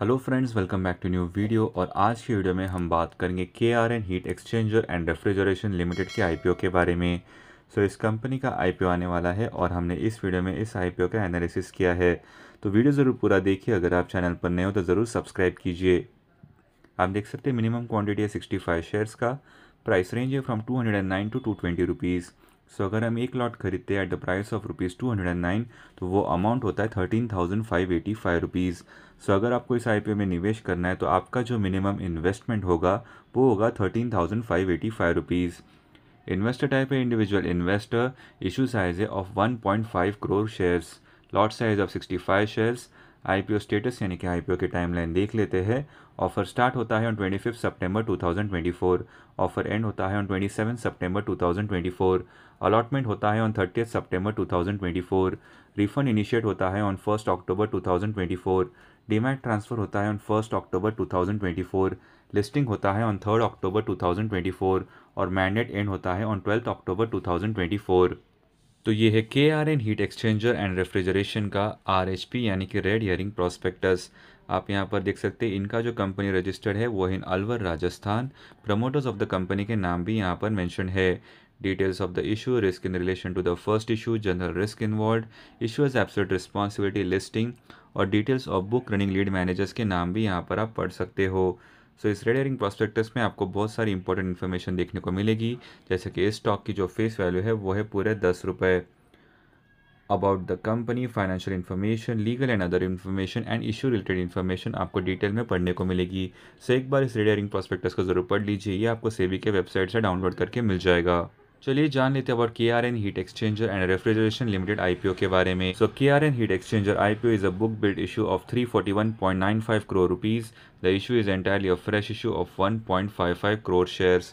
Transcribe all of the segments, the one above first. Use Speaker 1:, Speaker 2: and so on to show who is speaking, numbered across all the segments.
Speaker 1: Hello friends welcome back to new video और आज की वीडियो में हम बात करेंगे K R N heat exchanger and refrigeration limited के आईपीओ के बारे में सो so, इस कंपनी का आईपीओ आने वाला है और हमने इस वीडियो में इस आईपीओ का एनालिसिस किया है तो वीडियो ज़रूर पूरा देखिए अगर आप चैनल पर नए हो तो ज़रूर सब्सक्राइब कीजिए आप देख सकते हैं मिनिमम क्वान्टिटी है सिक्सटी फाइव शेयर्स का प्राइस रेंज है from two hundred and nine to two twenty rupees so अगर हम एक लॉट खरीदते हैं at the price of rupees two hundred and nine तो वो अमाउंट होता है thirteen thousand five eighty five rupees so अगर आपको इस आई में निवेश करना है तो आपका जो मिनिमम इन्वेस्टमेंट होगा वो होगा thirteen thousand five eighty five rupees investor type है इंडिविजुअल इन्वेस्टर इशू साइज है of one point five crore shares lot size of sixty five shares IPO status यानी कि आईपीओ के टाइमलाइन देख लेते हैं ऑफर स्टार्ट होता है on twenty fifth 2024 two thousand twenty four offer end होता है on twenty seven 2024 two thousand twenty four allotment होता है on thirtieth September two thousand twenty four refund initiate होता है on first October two thousand twenty four demat transfer होता है on first October two thousand twenty four listing होता है on third October two thousand twenty four और mandate end होता है on twelfth October two thousand twenty four तो ये है K R N heat exchanger and refrigeration का R H P यानी कि रेड हियरिंग प्रोस्पेक्टस आप यहाँ पर देख सकते हैं इनका जो कंपनी रजिस्टर्ड है वो in Alwar Rajasthan promoters of the company के नाम भी यहाँ पर मैंशन है details of the issue risk in relation to the first issue general risk involve issue as absolute responsibility listing और details of book running lead managers के नाम भी यहाँ पर आप पढ़ सकते हो सो इस रेड एयरिंग प्रॉस्पेक्टस में आपको बहुत सारी इंपॉर्टेंट इन्फॉर्मेशन देखने को मिलेगी जैसे कि इस स्टॉक की जो फेस वैल्यू है वो है पूरे दस रुपये about the company financial information legal and other information and issue related information आपको डिटेल में पढ़ने को मिलेगी सो एक बार इस रेडियरिंग प्रॉस्पेक्टस को जरूर पढ़ लीजिए ये आपको सेबी के वेबसाइट से डाउनलोड करके मिल जाएगा चलिए जान लेते हैं about K R N heat exchanger and refrigeration limited IPO के बारे में so K R N heat exchanger IPO is a book build issue of 341.95 crore rupees the issue is entirely a fresh issue of 1.55 crore shares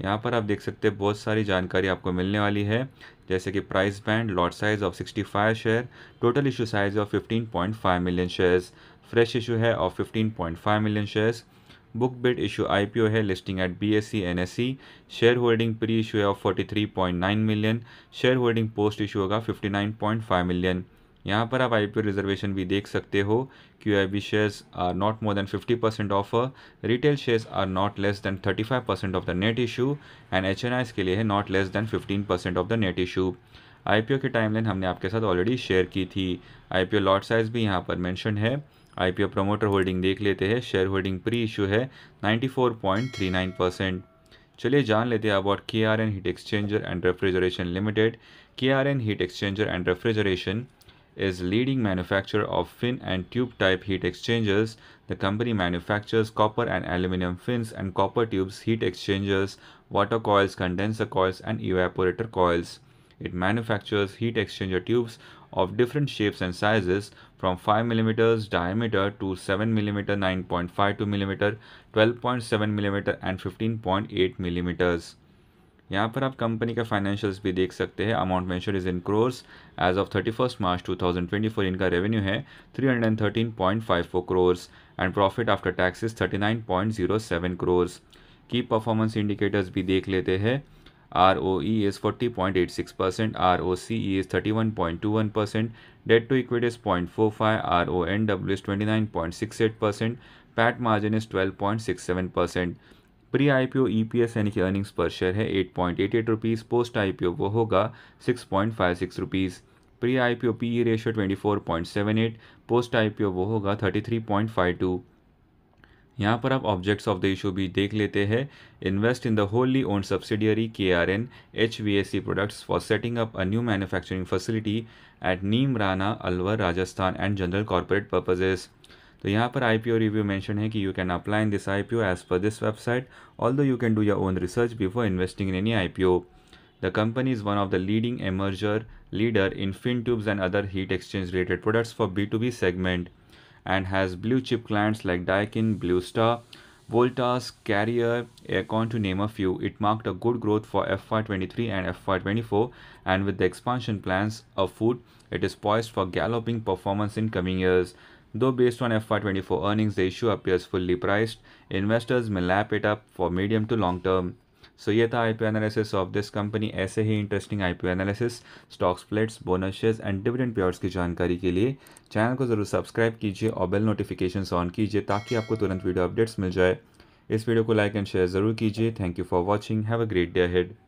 Speaker 1: यहाँ पर आप देख सकते हैं बहुत सारी जानकारी आपको मिलने वाली है जैसे कि price band lot size of five share total issue size of five million shares fresh issue है of five million shares book bid issue IPO है listing at S C share holding pre issue है of 43.9 million share holding post issue होगा 59.5 million यहाँ पर आप आई reservation भी देख सकते हो Q I B shares are not more than 50 percent of retail shares are not less than 35 percent of the net issue and H N के लिए है not less than 15 percent of the net issue I की timeline हमने आपके साथ already share की थी I lot size भी यहाँ पर मैंशन है आई पी प्रमोटर होल्डिंग देख लेते हैं शेयर होल्डिंग प्री इशू है ninety four point three nine percent चलिए जान लेते हैं about K R N heat exchanger and refrigeration limited K R N heat exchanger and refrigeration is leading manufacture of fin and tube type heat exchangers the company manufactures copper and aluminium fin and copper tubes heat exchangers water coils condenser coils and evaporator coils It manufactures heat exchanger tubes of different shapes and sizes from 5 mm diameter to 7 mm, 9.52 mm, 12.7 mm and 15.8 mm. यहाँ पर आप company का financials भी देख सकते हैं amount mention is in crores as of thirty first March two thousand twenty four इनका revenue है three hundred and thirteen point five four crores and profit after taxes thirty nine point zero seven crores की performance indicators भी देख लेते हैं ROE is 40.86%, ROCE is 31.21%, debt to equity is 0.45, RONW is 29.68%, PAT margin is 12.67%. Pre I P O E P S यानी कि earnings per share है eight point eight eight rupees post I P O वो होगा six point five six rupees pre I P O P E ratio twenty four point seven eight post I P O वो होगा thirty three point five two यहाँ पर आप objects of the issue भी देख लेते हैं invest in the wholly own subsidiary K R N H V S C products for setting up a new manufacturing facility at Neemrana Alwar Rajasthan and general corporate purposes तो यहाँ पर I P O review mention है कि you can apply in this I P O as per this website although you can do your own research before investing in any I P O the company is one of the leading emerging leader in fin tubes and other heat exchange related products for B to B segment and has blue chip clients like Daikin, Blue Star, Voltas, Carrier, Aircon to name a few. It marked a good growth for FY23 and FY24 and with the expansion plans afoot, it is poised for galloping performance in coming years. Though based on FY24 earnings, the issue appears fully priced, investors may lap it up for medium to long term. So ये था IPO analysis of this company ऐसे ही interesting IPO analysis stock splits bonus and dividend प्योर्स की जानकारी के लिए channel को ज़रूर सब्सक्राइब कीजिए और बेल नोटिफिकेशन ऑन कीजिए ताकि आपको तुरंत वीडियो अपडेट्स मिल जाए इस वीडियो को लाइक एंड शेयर ज़रूर कीजिए thank you for watching have a great day head